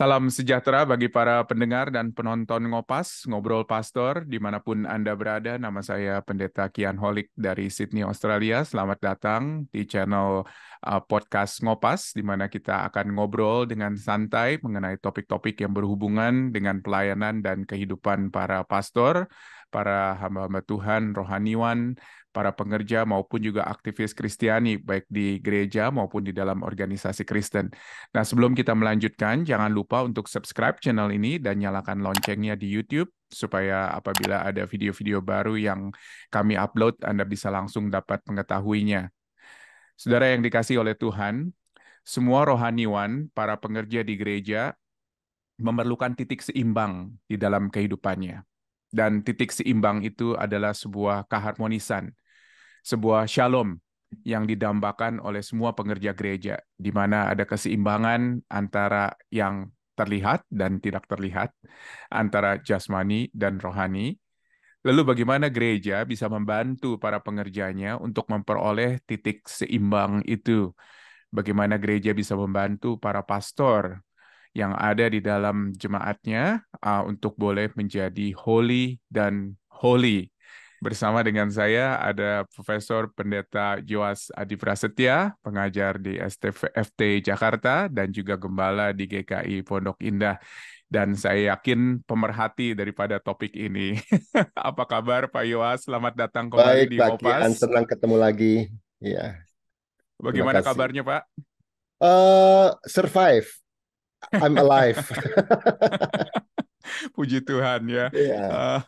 Salam sejahtera bagi para pendengar dan penonton Ngopas, Ngobrol Pastor, dimanapun Anda berada. Nama saya Pendeta Kian Holik dari Sydney, Australia. Selamat datang di channel uh, podcast Ngopas, di mana kita akan ngobrol dengan santai mengenai topik-topik yang berhubungan dengan pelayanan dan kehidupan para pastor, para hamba-hamba Tuhan, rohaniwan, para pengerja maupun juga aktivis Kristiani baik di gereja maupun di dalam organisasi Kristen. Nah, sebelum kita melanjutkan, jangan lupa untuk subscribe channel ini dan nyalakan loncengnya di YouTube supaya apabila ada video-video baru yang kami upload, Anda bisa langsung dapat mengetahuinya. Saudara yang dikasih oleh Tuhan, semua rohaniwan, para pengerja di gereja, memerlukan titik seimbang di dalam kehidupannya. Dan titik seimbang itu adalah sebuah keharmonisan sebuah shalom yang didambakan oleh semua pengerja gereja, di mana ada keseimbangan antara yang terlihat dan tidak terlihat, antara jasmani dan rohani. Lalu bagaimana gereja bisa membantu para pengerjanya untuk memperoleh titik seimbang itu? Bagaimana gereja bisa membantu para pastor yang ada di dalam jemaatnya ah, untuk boleh menjadi holy dan holy Bersama dengan saya ada Profesor Pendeta Joas Adi Prasetya, pengajar di STFT Jakarta dan juga gembala di GKI Pondok Indah. Dan saya yakin pemerhati daripada topik ini. Apa kabar Pak Yoas? Selamat datang kembali Baik, di Pak Opas. Baik, senang ketemu lagi. Ya. Bagaimana kabarnya Pak? Uh, survive. I'm alive. puji Tuhan ya. Yeah. Uh,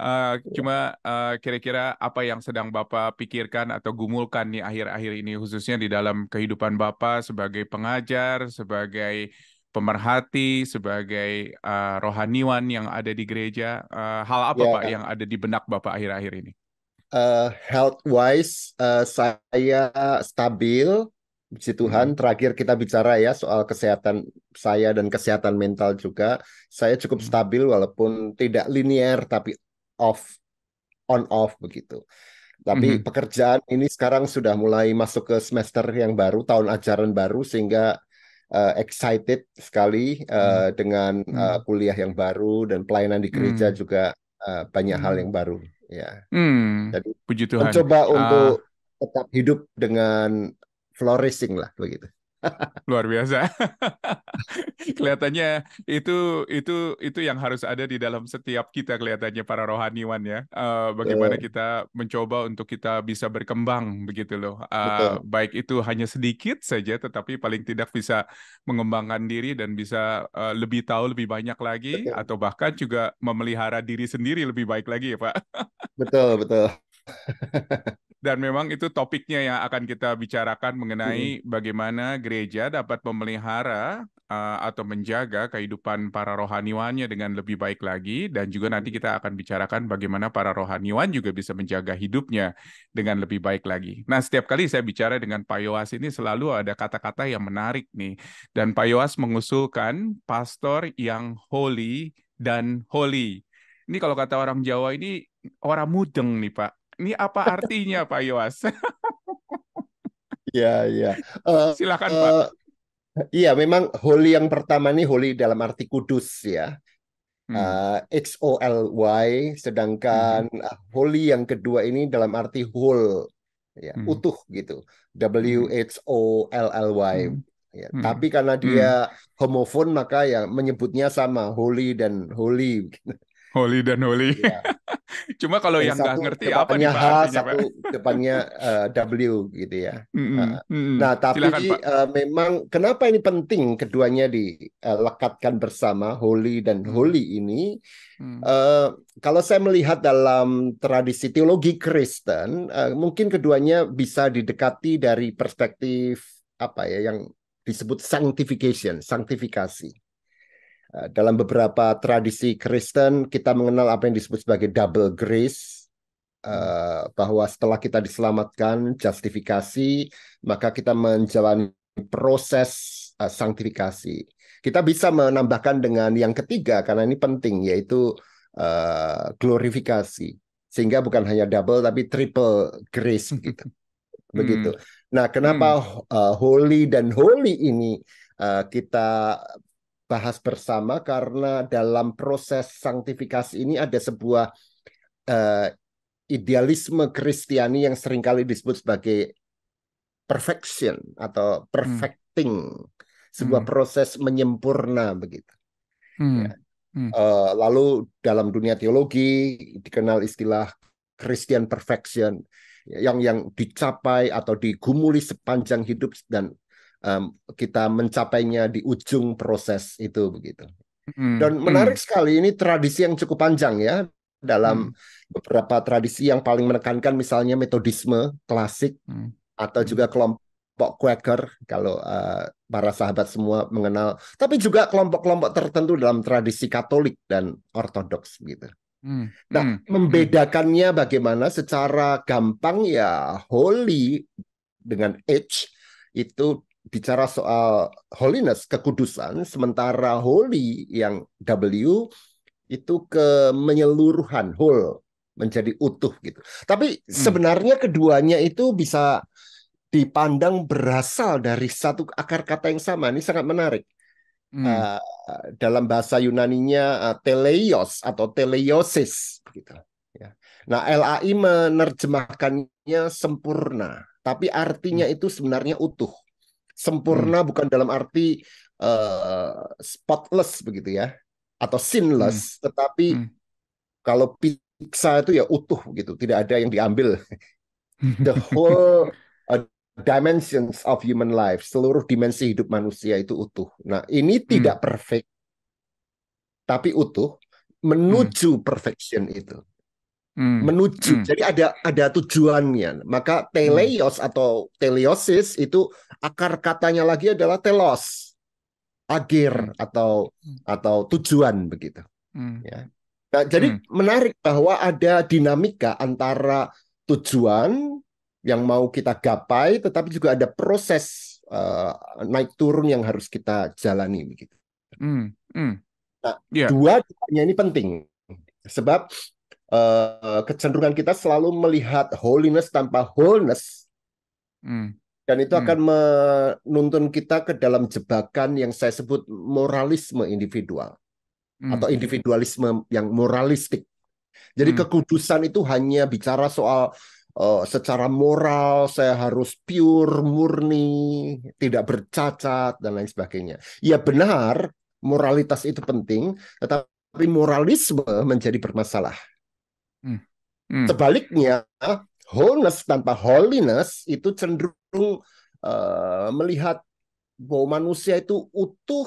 uh, cuma uh, kira-kira apa yang sedang Bapak pikirkan atau gumulkan nih akhir-akhir ini khususnya di dalam kehidupan Bapak sebagai pengajar, sebagai pemerhati, sebagai uh, rohaniwan yang ada di gereja. Uh, hal apa yeah. Pak yang ada di benak Bapak akhir-akhir ini? Uh, health wise uh, saya stabil Puji Tuhan, hmm. terakhir kita bicara ya soal kesehatan saya dan kesehatan mental juga. Saya cukup hmm. stabil walaupun tidak linear tapi off on off begitu. Tapi mm -hmm. pekerjaan ini sekarang sudah mulai masuk ke semester yang baru, tahun ajaran baru sehingga uh, excited sekali uh, mm. dengan uh, kuliah yang baru dan pelayanan di gereja mm. juga uh, banyak hal yang baru ya. Mm. Jadi puji Tuhan. Mencoba uh... untuk tetap hidup dengan flourishing lah begitu. Luar biasa. kelihatannya itu itu itu yang harus ada di dalam setiap kita kelihatannya para rohaniwan ya. Uh, bagaimana kita mencoba untuk kita bisa berkembang begitu loh. Uh, baik itu hanya sedikit saja tetapi paling tidak bisa mengembangkan diri dan bisa uh, lebih tahu lebih banyak lagi betul. atau bahkan juga memelihara diri sendiri lebih baik lagi ya, Pak. betul, betul. Dan memang itu topiknya yang akan kita bicarakan mengenai hmm. bagaimana gereja dapat memelihara eh, atau menjaga kehidupan para rohaniwannya dengan lebih baik lagi dan juga nanti kita akan bicarakan bagaimana para rohaniwan juga bisa menjaga hidupnya dengan lebih baik lagi. Nah, setiap kali saya bicara dengan Pak Yoas ini selalu ada kata-kata yang menarik nih dan Pak Yoas mengusulkan pastor yang holy dan holy. Ini kalau kata orang Jawa ini orang mudeng nih Pak. Ini apa artinya Pak Yoas? Iya, iya. Uh, Silakan uh, Pak. Iya, memang holy yang pertama ini holy dalam arti kudus ya. Hmm. Uh, eh, X O L Y sedangkan hmm. holy yang kedua ini dalam arti whole ya, hmm. utuh gitu. W hmm. H O L L Y. Hmm. Ya, hmm. Tapi karena hmm. dia hmm. homofon maka ya menyebutnya sama holy dan holy. Holy dan Holy. Ya. Cuma kalau yang nggak ngerti apa nih Pak? Artinya, H, satu depannya uh, W gitu ya. Mm-hmm. Nah, mm-hmm. Nah tapi Silakan, uh, memang kenapa ini penting keduanya dilekatkan eh, bersama Holy dan Holy ini? Uh, kalau saya melihat dalam tradisi teologi Kristen, uh, mungkin keduanya bisa didekati dari perspektif apa ya yang disebut sanctification, sanctifikasi. Eh, dalam beberapa tradisi Kristen kita mengenal apa yang disebut sebagai double grace eh, bahwa setelah kita diselamatkan justifikasi maka kita menjalani proses eh, sanktifikasi. Kita bisa menambahkan dengan yang ketiga karena ini penting yaitu glorifikasi sehingga bukan hanya double tapi triple grace gitu. Begitu. Hmm. Nah, kenapa uh, holy dan holy ini uh, kita bahas bersama karena dalam proses sanktifikasi ini ada sebuah uh, idealisme Kristiani yang seringkali disebut sebagai perfection atau hmm. perfecting hmm. sebuah hmm. proses menyempurna begitu. Hmm. Ya. Uh, lalu dalam dunia teologi dikenal istilah Christian perfection yang yang dicapai atau digumuli sepanjang hidup dan kita mencapainya di ujung proses itu begitu. Hmm, dan hmm. menarik sekali ini tradisi yang cukup panjang ya dalam hmm. beberapa tradisi yang paling menekankan misalnya metodisme klasik atau juga kelompok Quaker kalau uh, para sahabat semua mengenal, tapi juga kelompok-kelompok tertentu dalam tradisi Katolik dan Ortodoks gitu. Nah, membedakannya bagaimana secara gampang ya holy dengan H itu bicara soal holiness kekudusan sementara holy yang W itu ke menyeluruhan whole menjadi utuh gitu. Tapi hmm. sebenarnya keduanya itu bisa dipandang berasal dari satu akar kata yang sama. Ini sangat menarik. Hmm. Uh, dalam bahasa Yunaninya uh, ah, teleios atau teleiosis begitu. Ya. Nah, LAI menerjemahkannya sempurna, tapi artinya hmm. itu sebenarnya utuh Sempurna hmm. bukan dalam arti uh, spotless begitu ya atau sinless, hmm. tetapi hmm. kalau pizza itu ya utuh gitu, tidak ada yang diambil. The whole uh, dimensions of human life, seluruh dimensi hidup manusia itu utuh. Nah, ini hmm. tidak perfect, tapi utuh menuju hmm. perfection itu hmm. menuju. Hmm. Jadi ada ada tujuannya. Maka teleios hmm. atau teleosis itu akar katanya lagi adalah telos. Akhir hmm. atau hmm. atau tujuan begitu. Hmm. Ya. Nah, jadi menarik bahwa ada dinamika antara tujuan yang mau kita gapai tetapi juga ada proses uh, naik turun yang harus kita jalani begitu. Hmm. Hmm. Nah, yeah. dua duanya ini penting sebab uh, kecenderungan kita selalu melihat holiness tanpa wholeness. Hmm. Dan itu hmm. akan menuntun kita ke dalam jebakan yang saya sebut moralisme individual hmm. atau individualisme yang moralistik. Jadi hmm. kekudusan itu hanya bicara soal uh, secara moral saya harus pure, murni, tidak bercacat dan lain sebagainya. Ya benar, moralitas itu penting, tetapi moralisme menjadi bermasalah. Hmm. Hmm. Sebaliknya, wholeness tanpa holiness itu cenderung uh, melihat bahwa manusia itu utuh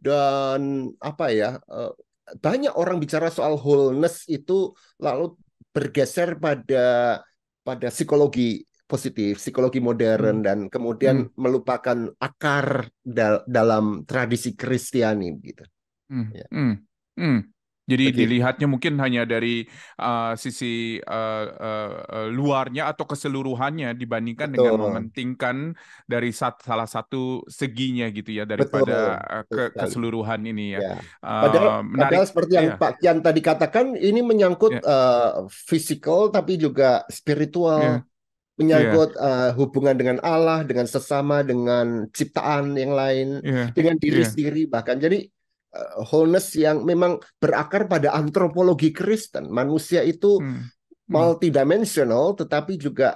dan apa ya uh, banyak orang bicara soal wholeness itu lalu bergeser pada pada psikologi positif, psikologi modern hmm. dan kemudian hmm. melupakan akar dal dalam tradisi Kristiani gitu. Hmm. Ya. Hmm. Hmm. Jadi okay. dilihatnya mungkin hanya dari uh, sisi uh, uh, luarnya atau keseluruhannya dibandingkan Betul. dengan mementingkan dari sat, salah satu seginya gitu ya daripada Betul. Ke, keseluruhan ini ya. ya. Padahal, menarik, padahal seperti yang ya. Pak Kian tadi katakan ini menyangkut ya. uh, fisikal tapi juga spiritual. Ya menyangkut yeah. Ya. uh, hubungan dengan Allah, dengan sesama, dengan ciptaan yang lain, yeah. dengan diri yeah. sendiri bahkan. Jadi Eh, wholeness yang memang berakar pada antropologi Kristen. Manusia itu hmm. hmm. multidimensional tetapi juga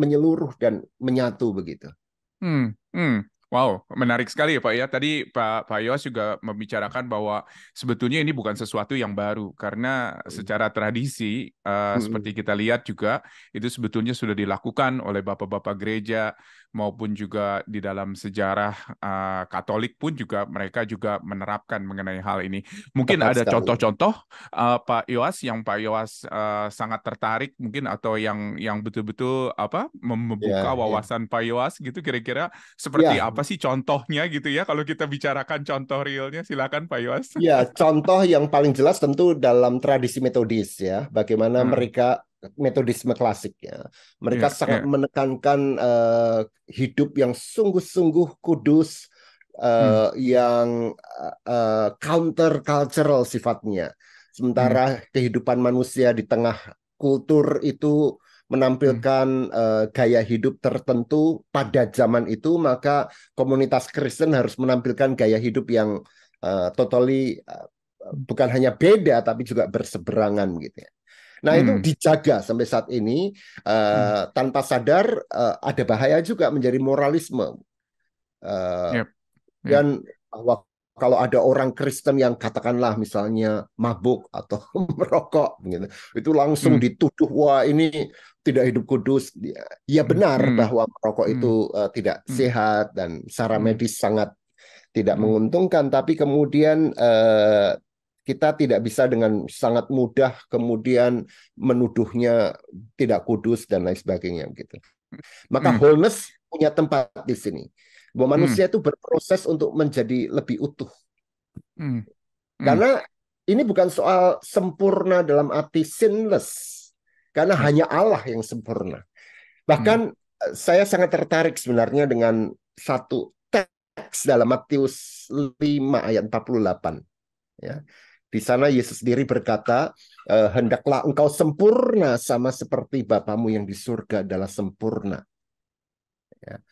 menyeluruh dan menyatu begitu. Hmm. Hmm. Wow, menarik sekali ya Pak ya. Tadi Pak Pak Yos juga membicarakan bahwa sebetulnya ini bukan sesuatu yang baru karena hmm. secara tradisi uh, seperti kita lihat juga itu sebetulnya sudah dilakukan oleh bapak-bapak gereja maupun juga di dalam sejarah uh, Katolik pun juga mereka juga menerapkan mengenai hal ini. Mungkin Tepat ada contoh-contoh uh, Pak Yoas yang Pak Yoas uh, sangat tertarik mungkin atau yang yang betul-betul apa iya, membuka yeah, wawasan yeah. Pak Yoas gitu kira-kira seperti yeah. apa sih contohnya gitu ya kalau kita bicarakan contoh realnya silakan Pak Yoas. Ya, yeah, contoh yang paling jelas tentu dalam tradisi metodis ya, bagaimana hmm. mereka metodisme klasik hmm, ya. Mereka yeah, sangat yeah. menekankan uh, hidup yang sungguh-sungguh kudus uh, hmm. yang uh, eh, counter cultural sifatnya. Sementara hmm. kehidupan manusia di tengah kultur itu menampilkan hmm. uh, gaya hidup tertentu pada zaman itu, maka komunitas Kristen harus menampilkan gaya hidup yang uh, totally uh, bukan hanya beda tapi juga berseberangan gitu ya. Nah hmm. itu dijaga sampai saat ini uh, hmm. tanpa sadar uh, ada bahaya juga menjadi moralisme. Uh, yep. Yep. Dan bahwa kalau ada orang Kristen yang katakanlah misalnya mabuk atau merokok gitu itu langsung hmm. dituduh wah ini tidak hidup kudus ya benar hmm. bahwa merokok hmm. itu uh, tidak hmm. sehat dan secara hmm. medis sangat tidak hmm. menguntungkan tapi kemudian uh, kita tidak bisa dengan sangat mudah kemudian menuduhnya tidak kudus dan lain sebagainya gitu. Maka hmm. punya tempat di sini. Bahwa hmm. manusia hmm. itu berproses untuk menjadi lebih utuh. Hmm. Hmm. Karena ini bukan soal sempurna dalam arti sinless. Karena hmm. hanya Allah yang sempurna. Bahkan hmm. Eh, saya sangat tertarik sebenarnya dengan satu teks dalam Matius 5 ayat 48. Ya di sana Yesus sendiri berkata, eh, hendaklah engkau sempurna sama seperti Bapamu yang di surga adalah sempurna. Ya.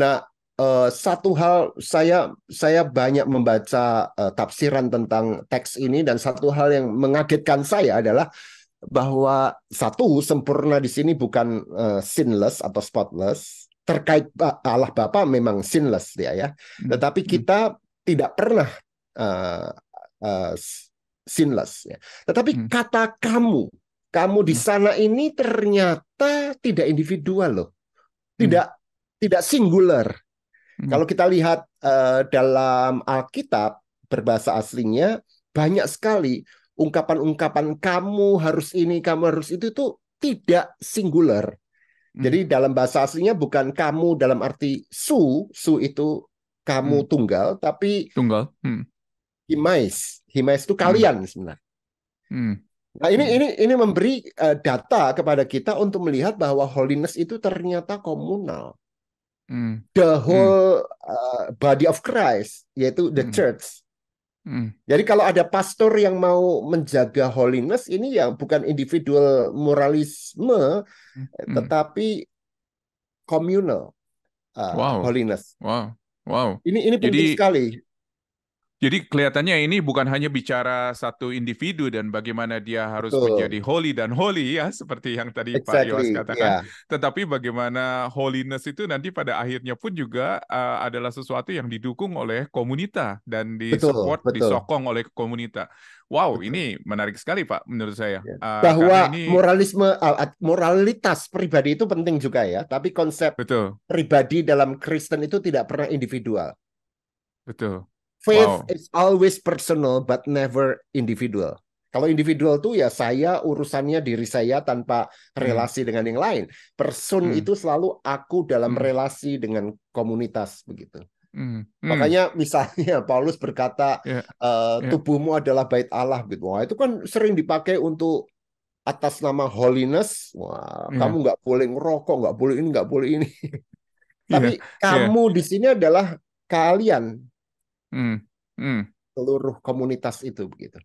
Nah, eh, satu hal saya saya banyak membaca eh, tafsiran tentang teks ini dan satu hal yang mengagetkan saya adalah bahwa satu sempurna di sini bukan sinless atau spotless terkait Allah Bapa memang sinless dia ya hmm. tetapi hmm. kita tidak pernah uh, uh, sinless. Ya. Tetapi hmm. kata kamu, kamu di hmm. sana ini ternyata tidak individual loh, hmm. tidak hmm. tidak singular. Hmm. Kalau kita lihat uh, dalam Alkitab berbahasa aslinya banyak sekali ungkapan-ungkapan kamu harus ini, kamu harus itu itu tidak singular. Hmm. Jadi dalam bahasa aslinya bukan kamu dalam arti su, su itu kamu hmm. tunggal, tapi tunggal. Hmm. Imais. Himes itu hmm. kalian hmm. sebenarnya. Hmm. Nah ini ini ini memberi uh, data kepada kita untuk melihat bahwa holiness itu ternyata komunal. Hmm. The hmm. whole hmm. uh, body of Christ yaitu the hmm. church. Hmm. Jadi kalau ada pastor yang mau menjaga holiness ini ya bukan individual moralisme hmm. tetapi communal uh, wow. holiness. Wow. Wow. Ini ini penting Jadi, sekali. Jadi kelihatannya ini bukan hanya bicara satu individu dan bagaimana dia harus Betul. menjadi holy dan holy ya seperti yang tadi exactly, Pak Yos katakan, yeah. tetapi bagaimana holiness itu nanti pada akhirnya pun juga uh, adalah sesuatu yang didukung oleh komunitas dan disupport, Betul. disokong oleh komunitas. Wow, Betul. ini menarik sekali Pak menurut saya. Uh, Bahwa ini... moralisme moralitas pribadi itu penting juga ya, tapi konsep Betul. pribadi dalam Kristen itu tidak pernah individual. Betul. Faith wow. is always personal but never individual. Kalau individual tuh ya saya urusannya diri saya tanpa relasi hmm. dengan yang lain. Person hmm. itu selalu aku dalam hmm. relasi dengan komunitas begitu. Hmm. Makanya hmm. misalnya Paulus berkata yeah. Ya. Uh, yeah. tubuhmu adalah bait Allah gitu. Wah, itu kan sering dipakai untuk atas nama holiness. Wah, yeah. kamu nggak boleh ngerokok, nggak boleh ini, nggak boleh ini. Iya. Tapi yeah. kamu yeah. di sini adalah kalian Mm. Mm. Seluruh komunitas itu begitu.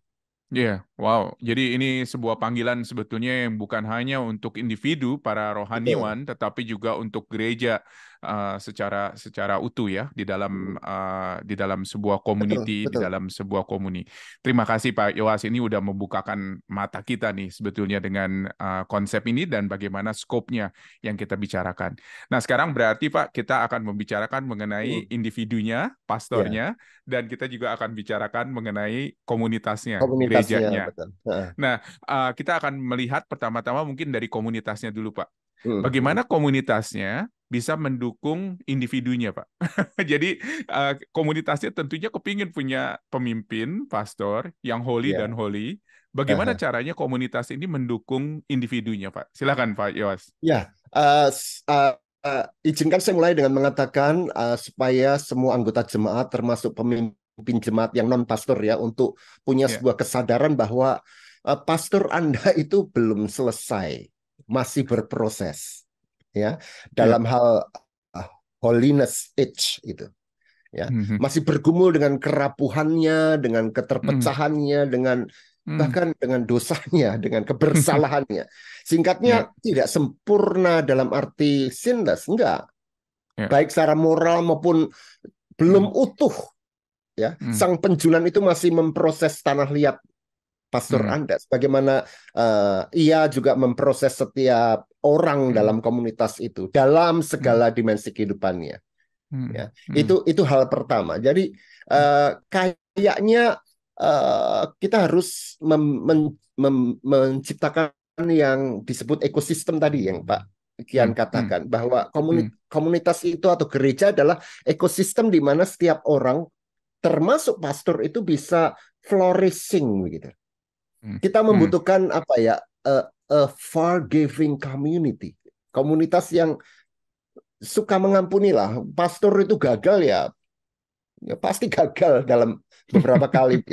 Ya, yeah, wow. Jadi ini sebuah panggilan sebetulnya yang bukan hanya untuk individu para rohaniwan, Betul. tetapi juga untuk gereja Eh, secara secara utuh ya di dalam uh, di dalam sebuah community betul, betul. di dalam sebuah komuni. Terima kasih Pak Yowas ini udah membukakan mata kita nih sebetulnya dengan uh, konsep ini dan bagaimana skopnya yang kita bicarakan. Nah sekarang berarti Pak kita akan membicarakan mengenai hmm. individunya, ya. pastornya, yeah. dan kita juga akan bicarakan mengenai komunitasnya, komunitasnya gerejanya. Betul. Nah uh, kita akan melihat pertama-tama mungkin dari komunitasnya dulu Pak. Hmm. Bagaimana komunitasnya bisa mendukung individunya, Pak. Jadi uh, komunitasnya tentunya kepingin punya pemimpin, pastor yang holy yeah. dan holy. Bagaimana uh-huh. caranya komunitas ini mendukung individunya, Pak? Silakan, Pak Yos. Ya, yeah. uh, eh, uh, eh, uh, izinkan saya mulai dengan mengatakan uh, supaya semua anggota jemaat, termasuk pemimpin jemaat yang non pastor ya, untuk punya yeah. sebuah kesadaran bahwa uh, pastor Anda itu belum selesai masih berproses ya, ya. dalam yeah. hal uh, holiness itch itu ya mm-hmm. masih bergumul dengan kerapuhannya dengan keterpecahannya mm-hmm. dengan mhm. bahkan dengan dosanya dengan kebersalahannya singkatnya yeah. tidak sempurna dalam arti sinless enggak yeah. baik secara moral maupun belum mm utuh ya hmm. sang penjulan itu masih memproses tanah liat pastor hmm. Anda, sebagaimana uh, ia juga memproses setiap orang hmm. dalam komunitas itu dalam segala hmm. dimensi kehidupannya. Hmm. Ya, hmm. itu itu hal pertama. Jadi uh, kayaknya uh, kita harus mem men mem menciptakan yang disebut ekosistem tadi yang Pak Kian hmm. Hmm. katakan hmm. bahwa komuni komunitas itu atau gereja adalah ekosistem di mana setiap orang termasuk pastor itu bisa flourishing begitu. Hmm. Kita hmm. membutuhkan hmm. apa ya? A, a forgiving community, komunitas yang suka mengampuni lah. Pastor itu gagal ya, ya pasti gagal dalam beberapa kali.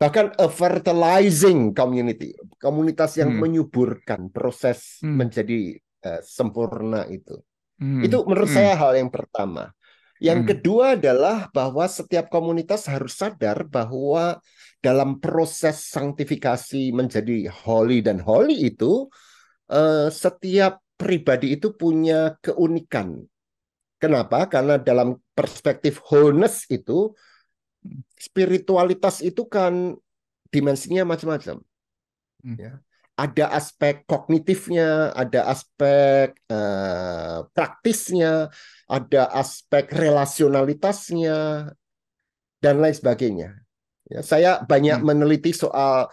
Bahkan a fertilizing community, komunitas yang hmm. menyuburkan proses hmm. menjadi uh, sempurna itu. Hmm. Itu menurut hmm. saya hal yang pertama. Yang hmm. kedua adalah bahwa setiap komunitas harus sadar bahwa dalam proses sanktifikasi menjadi holy dan holy itu eh, setiap pribadi itu punya keunikan. Kenapa? Karena dalam perspektif wholeness itu spiritualitas itu kan dimensinya macam-macam. Hmm. Ya. Ada aspek kognitifnya, ada aspek eh, praktisnya, ada aspek relasionalitasnya, dan lain sebagainya. Ya, saya banyak hmm. meneliti soal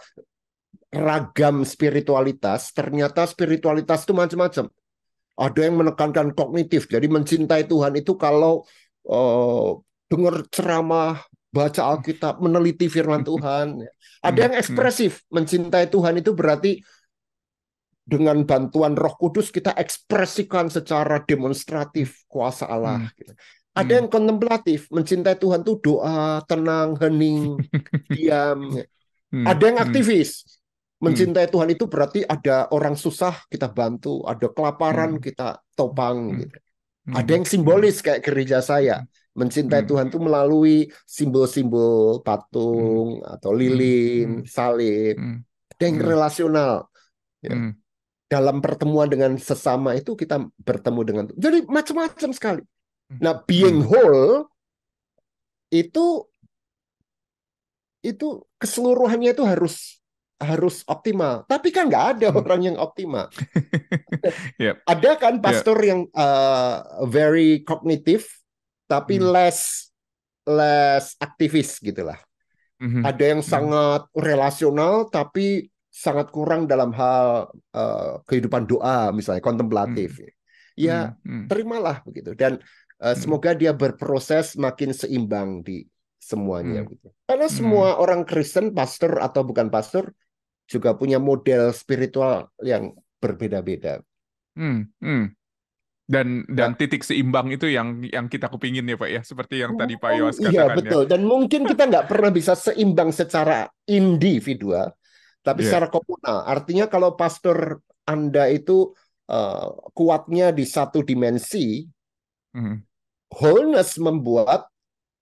ragam spiritualitas. Ternyata spiritualitas itu macam-macam. Ada yang menekankan kognitif, jadi mencintai Tuhan itu kalau uh, dengar ceramah, baca Alkitab, meneliti Firman Tuhan. Ya. Ada hmm, yang hmm. ekspresif, mencintai Tuhan itu berarti dengan bantuan Roh Kudus kita ekspresikan secara demonstratif kuasa Allah. Hmm. Gitu. Ada yang kontemplatif, mencintai Tuhan itu doa, tenang, hening, diam. Hmm, ada yang hmm. aktivis, mencintai hmm. Tuhan itu berarti ada orang susah kita bantu, ada kelaparan kita topang. Gitu. Ada yang simbolis kayak gereja saya, mencintai Tuhan itu melalui simbol-simbol patung atau lilin, salib. Ada yang relasional. Ya. Dalam pertemuan dengan sesama itu kita bertemu dengan jadi macam-macam sekali. Hmm. Nah, being whole itu itu keseluruhannya itu harus harus optimal. Tapi kan nggak ada hmm. orang yang optimal. yep. Ada kan pastor yep. yang uh, very cognitive tapi hmm. less less aktivis gitulah. Mm-hmm. Ada yang hmm sangat relasional tapi sangat kurang dalam hal uh, kehidupan doa misalnya kontemplatif. hmm Ya, mm-hmm. terimalah begitu. Dan Eh, hmm. semoga dia berproses makin seimbang di semuanya hmm. gitu. Karena hmm. semua orang Kristen, pastor atau bukan pastor juga punya model spiritual yang berbeda-beda. Hmm. Hmm. Dan dan nah, titik seimbang itu yang yang kita kepingin ya Pak ya, seperti yang tadi Pak oh, Yos iya, katakan. Iya betul. Dan mungkin kita nggak pernah bisa seimbang secara individual, tapi yeah. secara komunal. Artinya kalau pastor Anda itu uh, kuatnya di satu dimensi, -hmm wholeness membuat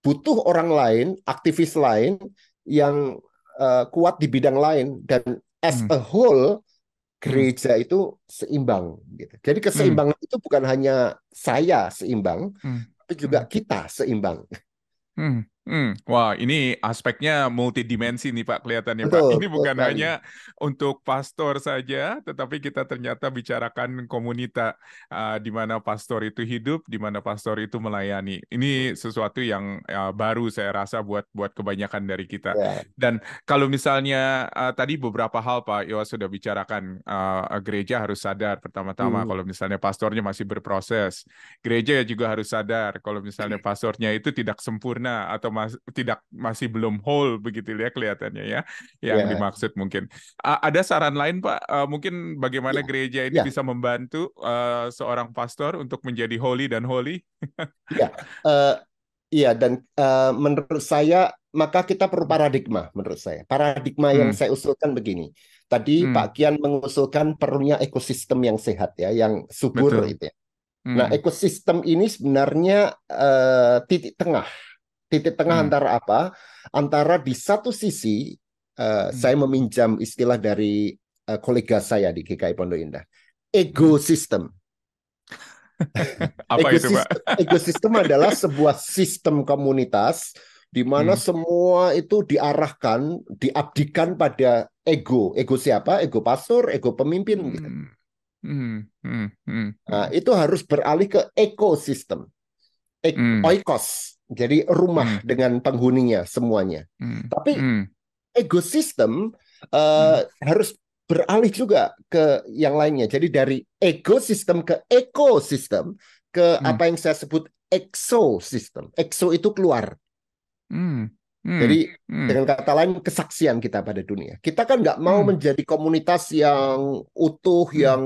butuh orang lain, aktivis lain yang uh, kuat di bidang lain dan as hmm. a whole gereja hmm. itu seimbang gitu. Jadi keseimbangan hmm. itu bukan hanya saya seimbang, hmm. tapi juga hmm. kita seimbang. Hmm. Hmm, wah ini aspeknya multidimensi nih Pak kelihatannya Pak. Ini bukan betul. hanya untuk pastor saja, tetapi kita ternyata bicarakan komunitas uh, eh, di mana pastor itu hidup, di mana pastor itu melayani. Ini sesuatu yang uh, baru saya rasa buat buat kebanyakan dari kita. Yeah. Dan kalau misalnya uh, tadi beberapa hal Pak Iwa sudah bicarakan, uh, gereja harus sadar pertama-tama hmm. kalau misalnya pastornya masih berproses, gereja juga harus sadar kalau misalnya hmm. pastornya itu tidak sempurna atau mas tidak masih belum whole begitu ya kelihatannya ya yang yeah. dimaksud mungkin A ada saran lain pak uh, mungkin bagaimana yeah. gereja ini yeah. bisa membantu uh, seorang pastor untuk menjadi holy dan holy yeah. uh, iya e, ya, dan uh, menurut saya maka kita perlu hmm. paradigma menurut saya paradigma hmm. yang saya usulkan begini tadi hmm. Pak Kian mengusulkan perlunya ekosistem yang sehat ya yang subur Betul. itu ya. Nah, hmm. ekosistem ini sebenarnya uh, titik tengah titik tengah hmm. antara apa? Antara di satu sisi uh, hmm. saya meminjam istilah dari uh, kolega saya di GKI Pondok Indah, ekosistem. apa itu, Pak? Ekosistem adalah sebuah sistem komunitas di mana hmm. semua itu diarahkan, diabdikan pada ego. Ego siapa? Ego pastor, ego pemimpin. Gitu. Hmm. Gitu. Hmm. Hmm. Hmm. Nah, itu harus beralih ke ekosistem, e oikos jadi rumah hmm. dengan penghuninya semuanya. Hmm. Tapi hmm. ekosistem uh, eh, hmm. harus beralih juga ke yang lainnya. Jadi dari ekosistem ke ekosistem ke hmm. apa yang saya sebut exosistem. Exo itu keluar. Hmm. Hmm. Jadi hmm. dengan kata lain kesaksian kita pada dunia. Kita kan nggak mau hmm. menjadi komunitas yang utuh, hmm. yang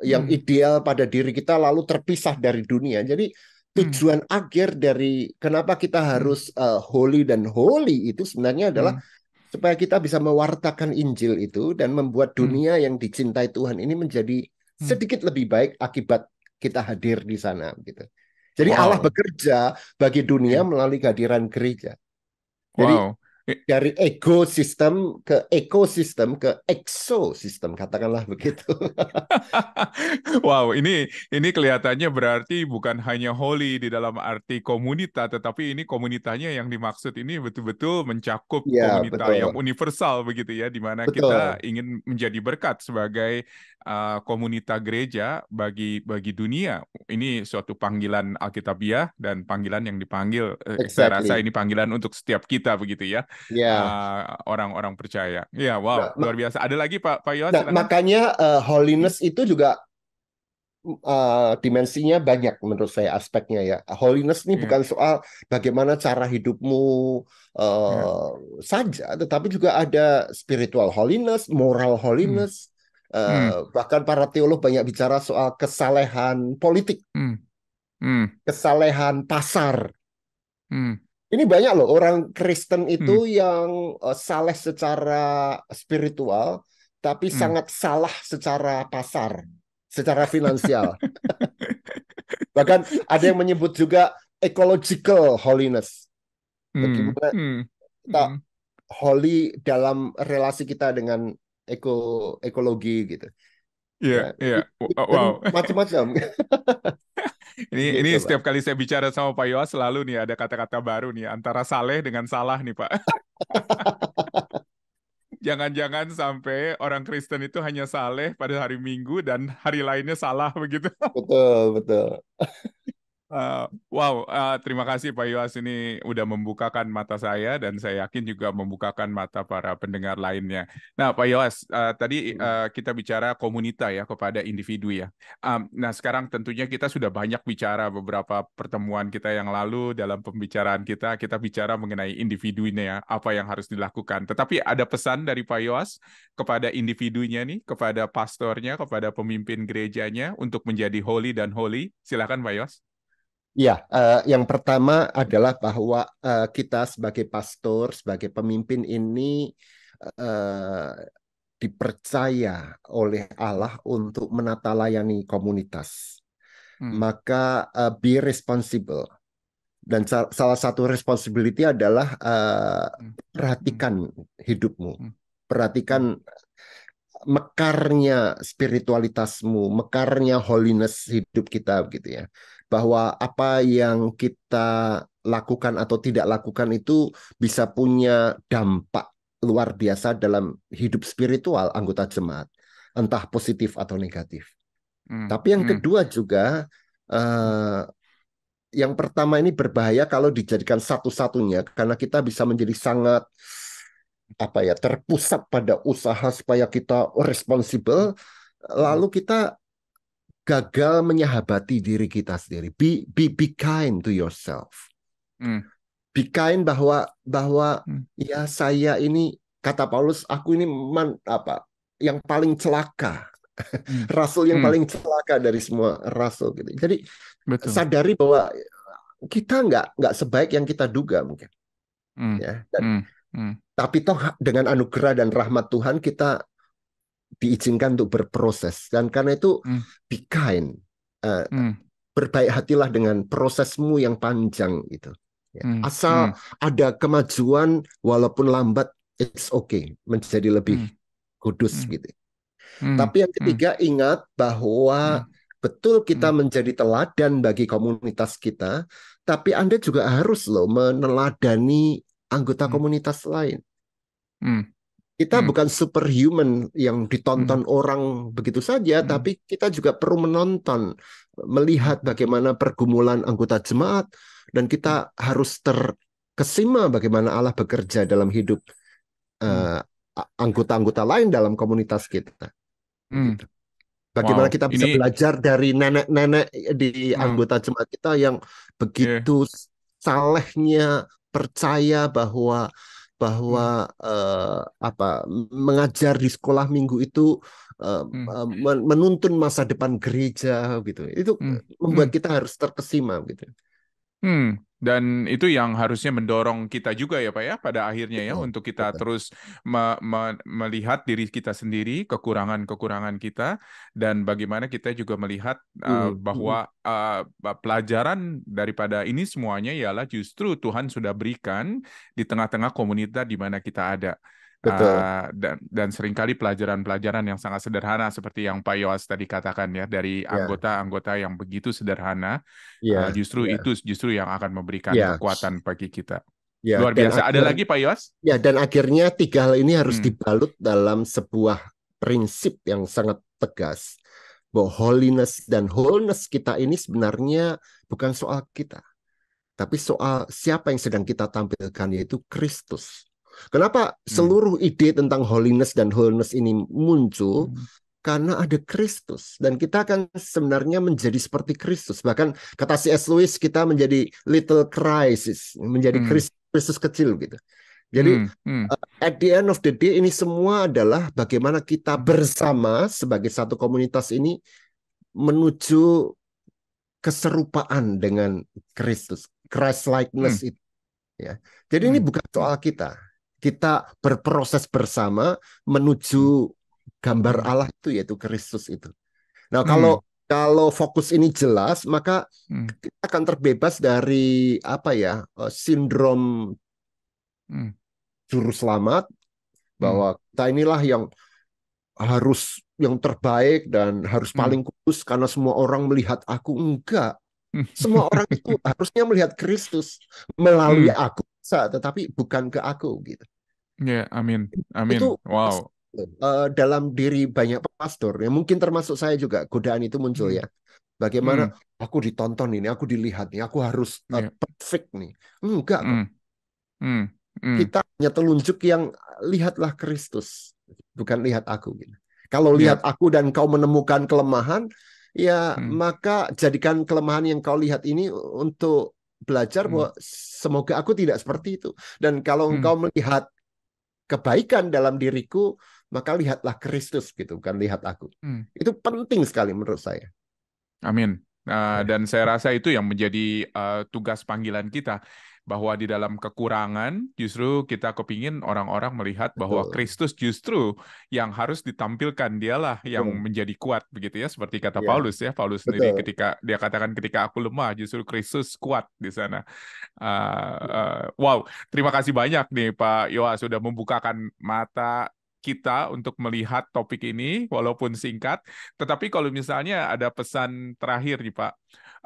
yang hmm. ideal pada diri kita lalu terpisah dari dunia. Jadi Hmm. tujuan hmm. akhir dari kenapa kita hmm. harus uh, holy dan holy itu sebenarnya adalah hmm. supaya kita bisa mewartakan Injil itu dan membuat hmm. dunia hmm. yang dicintai Tuhan ini menjadi sedikit lebih baik akibat kita hadir di sana gitu. Jadi wow. Allah bekerja bagi dunia melalui kehadiran gereja. Jadi wow dari ekosistem ke ekosistem ke eksosistem katakanlah begitu. wow, ini ini kelihatannya berarti bukan hanya holy di dalam arti komunitas tetapi ini komunitasnya yang dimaksud ini betul-betul mencakup ya, komunitas betul. yang universal begitu ya di mana kita ingin menjadi berkat sebagai uh, komunitas gereja bagi bagi dunia. Ini suatu panggilan Alkitabiah dan panggilan yang dipanggil exactly. Eh, saya rasa ini panggilan untuk setiap kita begitu ya yeah. Iya. uh, orang-orang percaya. Iya, yeah, wow, nah, luar biasa. Ada lagi Pak Pak Yohan. Nah, makanya uh, holiness itu juga uh, dimensinya banyak menurut saya aspeknya ya. Holiness ini yeah. bukan soal bagaimana cara hidupmu uh, iya. eh, yeah. saja, tetapi juga ada spiritual holiness, moral hmm. holiness. Hmm. Uh, hmm. bahkan para teolog banyak bicara soal kesalehan politik, hmm. Hmm. kesalehan pasar, hmm. Ini banyak loh orang Kristen itu hmm. yang uh, saleh secara spiritual tapi hmm. sangat salah secara pasar, secara finansial. Bahkan ada yang menyebut juga ecological holiness. Hmm. Hmm. Kita hmm. holy dalam relasi kita dengan eko ekologi gitu. Iya, yeah, iya. Yeah. Wow. Macam-macam. ini gitu, ini setiap kali saya bicara sama Pak Yoas selalu nih ada kata-kata baru nih antara saleh dengan salah nih Pak. Jangan-jangan sampai orang Kristen itu hanya saleh pada hari Minggu dan hari lainnya salah begitu. Betul, betul. Uh, wow, uh, terima kasih Pak Yuas ini udah membukakan mata saya dan saya yakin juga membukakan mata para pendengar lainnya. Nah, Pak Yuas, uh, eh, tadi uh, kita bicara komunita ya kepada individu ya. Um, nah, sekarang tentunya kita sudah banyak bicara beberapa pertemuan kita yang lalu dalam pembicaraan kita kita bicara mengenai individu ini ya, apa yang harus dilakukan. Tetapi ada pesan dari Pak Yuas kepada individunya nih, kepada pastornya, kepada pemimpin gerejanya untuk menjadi holy dan holy. Silakan Pak Yuas. Ya, uh, yang pertama adalah bahwa uh, kita sebagai pastor, sebagai pemimpin ini uh, dipercaya oleh Allah untuk menata layani komunitas. Hmm. Maka uh, be responsible. Dan sal salah satu responsibility adalah uh, perhatikan hmm. hidupmu. Hmm. Perhatikan mekarnya spiritualitasmu, mekarnya holiness hidup kita gitu ya bahwa apa yang kita lakukan atau tidak lakukan itu bisa punya dampak luar biasa dalam hidup spiritual anggota jemaat, entah positif atau negatif. Hmm. Tapi yang hmm. kedua juga, uh, yang pertama ini berbahaya kalau dijadikan satu-satunya karena kita bisa menjadi sangat apa ya terpusat pada usaha supaya kita responsibel, hmm. lalu kita gagal menyahabati diri kita sendiri. Be be, be kind to yourself. Mm. Be kind bahwa bahwa mm. ya saya ini kata Paulus aku ini man, apa yang paling celaka. Mm. rasul yang mm. paling celaka dari semua rasul gitu. Jadi Betul. sadari bahwa kita nggak nggak sebaik yang kita duga mungkin. Mm. Ya. Dan, mm. Mm. Tapi toh dengan anugerah dan rahmat Tuhan kita diizinkan untuk berproses dan karena itu mm. be kind uh, mm. berbaik hatilah dengan prosesmu yang panjang itu ya. mm. asal mm. ada kemajuan walaupun lambat it's okay menjadi lebih mm. kudus mm. gitu mm. tapi yang hmm. ketiga mm. ingat bahwa mm. betul kita mm. menjadi teladan bagi komunitas kita tapi anda juga harus loh meneladani anggota mm. komunitas lain mm. Kita hmm. bukan superhuman yang ditonton hmm. orang begitu saja, hmm. tapi kita juga perlu menonton, melihat bagaimana pergumulan anggota jemaat, dan kita hmm. harus terkesima bagaimana Allah bekerja dalam hidup anggota hmm. eh, anggota-anggota lain dalam komunitas kita. Hmm. Gitu. Bagaimana wow, kita bisa ini... belajar dari nenek-nenek di hmm. anggota jemaat kita yang iya. begitu yeah. salehnya percaya bahwa bahwa hmm. uh, apa mengajar di sekolah minggu itu uh, hmm. Eh, menuntun masa depan gereja gitu itu hmm. membuat hmm. kita harus terkesima gitu. Hmm. Dan itu yang harusnya mendorong kita juga ya Pak ya pada akhirnya ya untuk kita terus me me melihat diri kita sendiri, kekurangan-kekurangan kita dan bagaimana kita juga melihat uh, bahwa Uh, pelajaran daripada ini semuanya ialah justru Tuhan sudah berikan di tengah-tengah komunitas di mana kita ada. Betul. Uh, dan dan seringkali pelajaran-pelajaran yang sangat sederhana seperti yang Pak Yoas tadi katakan ya dari iya. anggota-anggota yang begitu sederhana yeah. Iya, uh, justru yeah. itu justru yang akan memberikan yeah. kekuatan bagi kita. Ya, Luar biasa. Akhir, Ada lagi Pak Yos? Ya, dan akhirnya tiga hal ini harus hmm. dibalut dalam sebuah prinsip yang sangat tegas bahwa holiness dan wholeness kita ini sebenarnya bukan soal kita, tapi soal siapa yang sedang kita tampilkan yaitu Kristus. Kenapa hmm. seluruh ide tentang holiness dan holiness ini muncul? Hmm. Karena ada Kristus dan kita akan sebenarnya menjadi seperti Kristus. Bahkan kata C.S. Lewis kita menjadi little crisis, menjadi hmm. Kristus hmm. kecil gitu. Jadi hmm, hmm. Uh, at the end of the day ini semua adalah bagaimana kita bersama sebagai satu komunitas ini menuju keserupaan dengan Kristus, Christ likeness hmm. itu. Ya. Jadi hmm. ini bukan soal kita, kita berproses bersama menuju hmm. gambar hmm. Allah itu yaitu Kristus itu. Nah, hmm. kalau hmm. kalau fokus ini jelas, maka hmm. kita akan terbebas dari apa ya? Eh, sindrom hmm. juru selamat bahwa hmm. kita inilah yang harus yang terbaik dan harus paling kudus karena semua orang melihat aku enggak. Semua orang itu harusnya melihat Kristus melalui hmm. aku, tetapi bukan ke aku gitu. Ya, yeah, amin. Amin. Itu wow. Uh, dalam diri banyak pastor ya mungkin termasuk saya juga godaan itu muncul hmm. ya. Bagaimana hmm. aku ditonton ini, aku dilihat nih, aku harus uh, eh, yeah. perfect nih. Enggak. Hmm. Hmm. Hmm. Kita hanya telunjuk yang eh, lihatlah Kristus, bukan lihat aku gitu. Kalau yeah. lihat aku dan kau menemukan kelemahan, ya hmm. maka jadikan kelemahan yang kau lihat ini untuk belajar hmm. bahwa semoga aku tidak seperti itu. Dan kalau hmm. engkau melihat kebaikan dalam diriku, maka lihatlah Kristus gitu, bukan lihat aku. Hmm. Itu penting sekali menurut saya. Amin. Uh, dan saya rasa itu yang menjadi uh, tugas panggilan kita bahwa di dalam kekurangan justru kita kepingin orang-orang melihat bahwa Betul. Kristus justru yang harus ditampilkan dialah yang Betul. menjadi kuat begitu ya seperti kata yeah. Paulus ya Paulus Betul. sendiri ketika dia katakan ketika aku lemah justru Kristus kuat di sana uh, uh, wow terima kasih banyak nih Pak Yoa sudah membukakan mata kita untuk melihat topik ini walaupun singkat. Tetapi kalau misalnya ada pesan terakhir nih Pak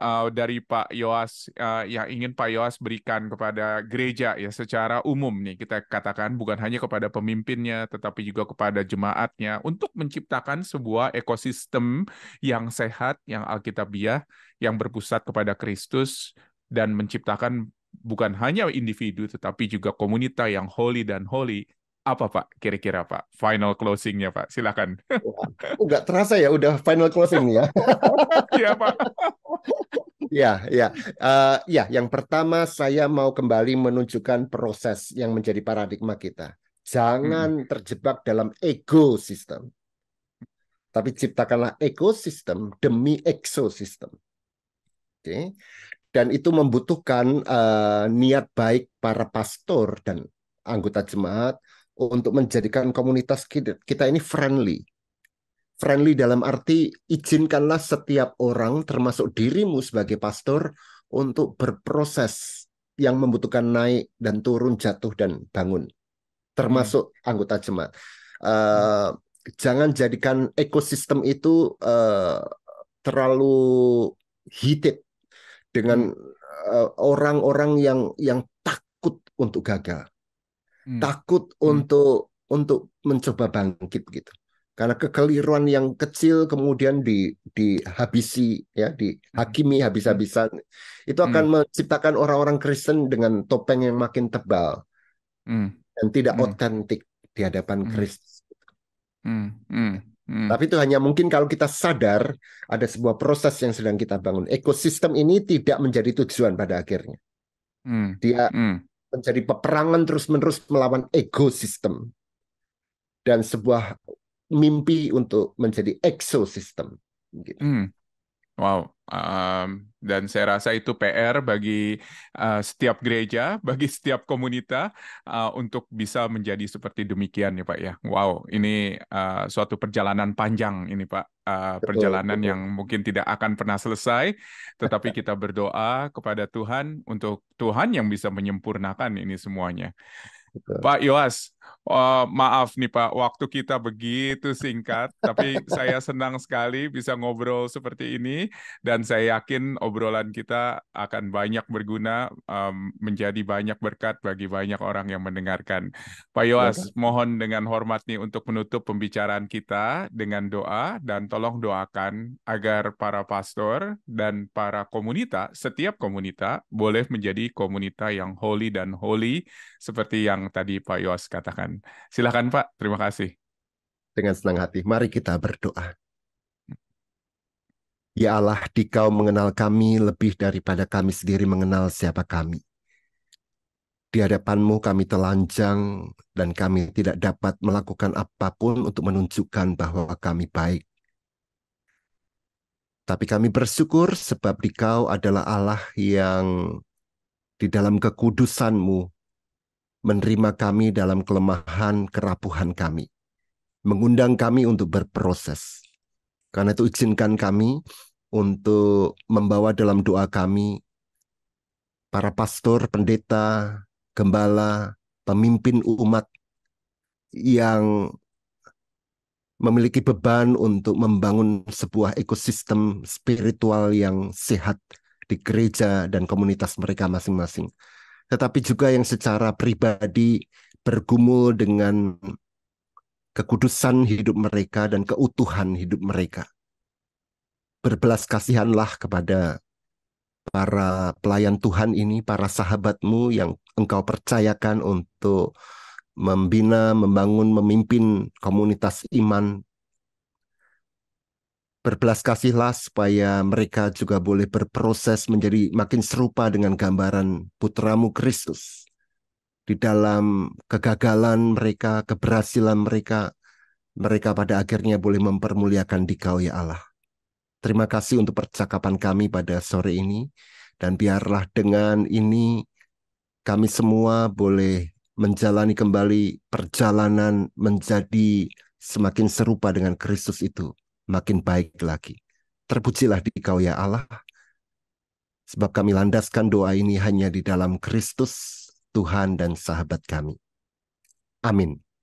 uh, dari Pak Yoas uh, yang ingin Pak Yoas berikan kepada gereja ya secara umum nih kita katakan bukan hanya kepada pemimpinnya tetapi juga kepada jemaatnya untuk menciptakan sebuah ekosistem yang sehat, yang alkitabiah, yang berpusat kepada Kristus dan menciptakan bukan hanya individu tetapi juga komunitas yang holy dan holy apa Pak? Kira-kira Pak, final closingnya Pak, silakan. Oh, nggak terasa ya, udah final closing ya. Iya Pak. Ya, ya, uh, ya. Yang pertama saya mau kembali menunjukkan proses yang menjadi paradigma kita. Jangan hmm. terjebak dalam ego sistem, tapi ciptakanlah ekosistem demi eksosistem. Oke, okay? dan itu membutuhkan uh, niat baik para pastor dan anggota jemaat untuk menjadikan komunitas kita, ini friendly. Friendly dalam arti izinkanlah setiap orang termasuk dirimu sebagai pastor untuk berproses yang membutuhkan naik dan turun, jatuh dan bangun. Termasuk hmm. anggota jemaat. Uh, jangan jadikan ekosistem itu uh, terlalu heated dengan hmm. eh, orang-orang uh, yang yang takut untuk gagal hmm. takut hmm. untuk untuk mencoba bangkit gitu karena kekeliruan yang kecil kemudian di dihabisi ya dihakimi hmm. habis-habisan itu hmm. akan menciptakan orang-orang Kristen dengan topeng yang makin tebal hmm. dan tidak hmm. otentik di hadapan hmm. Kristus. Hmm. Hmm. Hmm. Tapi itu hanya mungkin kalau kita sadar ada sebuah proses yang sedang kita bangun. Ekosistem ini tidak menjadi tujuan pada akhirnya. Hmm. Dia hmm menjadi peperangan terus-menerus melawan ekosistem dan sebuah mimpi untuk menjadi ekosistem. Gitu. Hmm. Wow, um, dan saya rasa itu PR bagi uh, setiap gereja, bagi setiap komunitas uh, untuk bisa menjadi seperti demikian ya Pak ya. Wow, ini uh, suatu perjalanan panjang ini Pak, uh, betul, perjalanan betul. yang mungkin tidak akan pernah selesai, tetapi kita berdoa kepada Tuhan untuk Tuhan yang bisa menyempurnakan ini semuanya. Betul. Pak Yoas, Uh, maaf nih Pak, waktu kita begitu singkat, tapi saya senang sekali bisa ngobrol seperti ini dan saya yakin obrolan kita akan banyak berguna, um, menjadi banyak berkat bagi banyak orang yang mendengarkan. Pak Yoas, mohon dengan hormat nih untuk menutup pembicaraan kita dengan doa dan tolong doakan agar para pastor dan para komunita, setiap komunita boleh menjadi komunita yang holy dan holy seperti yang tadi Pak Yoas katakan silahkan. Silahkan Pak, terima kasih. Dengan senang hati, mari kita berdoa. Ya Allah, dikau mengenal kami lebih daripada kami sendiri mengenal siapa kami. Di hadapanmu kami telanjang dan kami tidak dapat melakukan apapun untuk menunjukkan bahwa kami baik. Tapi kami bersyukur sebab dikau adalah Allah yang di dalam kekudusanmu menerima kami dalam kelemahan kerapuhan kami, mengundang kami untuk berproses. Karena itu izinkan kami untuk membawa dalam doa kami para pastor, pendeta, gembala, pemimpin umat yang memiliki beban untuk membangun sebuah ekosistem spiritual yang sehat di gereja dan komunitas mereka masing-masing tetapi juga yang secara pribadi bergumul dengan kekudusan hidup mereka dan keutuhan hidup mereka. Berbelas kasihanlah kepada para pelayan Tuhan ini, para sahabatmu yang engkau percayakan untuk membina, membangun, memimpin komunitas iman berbelas kasihlah supaya mereka juga boleh berproses menjadi makin serupa dengan gambaran putramu Kristus. Di dalam kegagalan mereka, keberhasilan mereka, mereka pada akhirnya boleh mempermuliakan dikau ya Allah. Terima kasih untuk percakapan kami pada sore ini. Dan biarlah dengan ini kami semua boleh menjalani kembali perjalanan menjadi semakin serupa dengan Kristus itu makin baik lagi. Terpujilah di kau ya Allah, sebab kami landaskan doa ini hanya di dalam Kristus, Tuhan dan sahabat kami. Amin.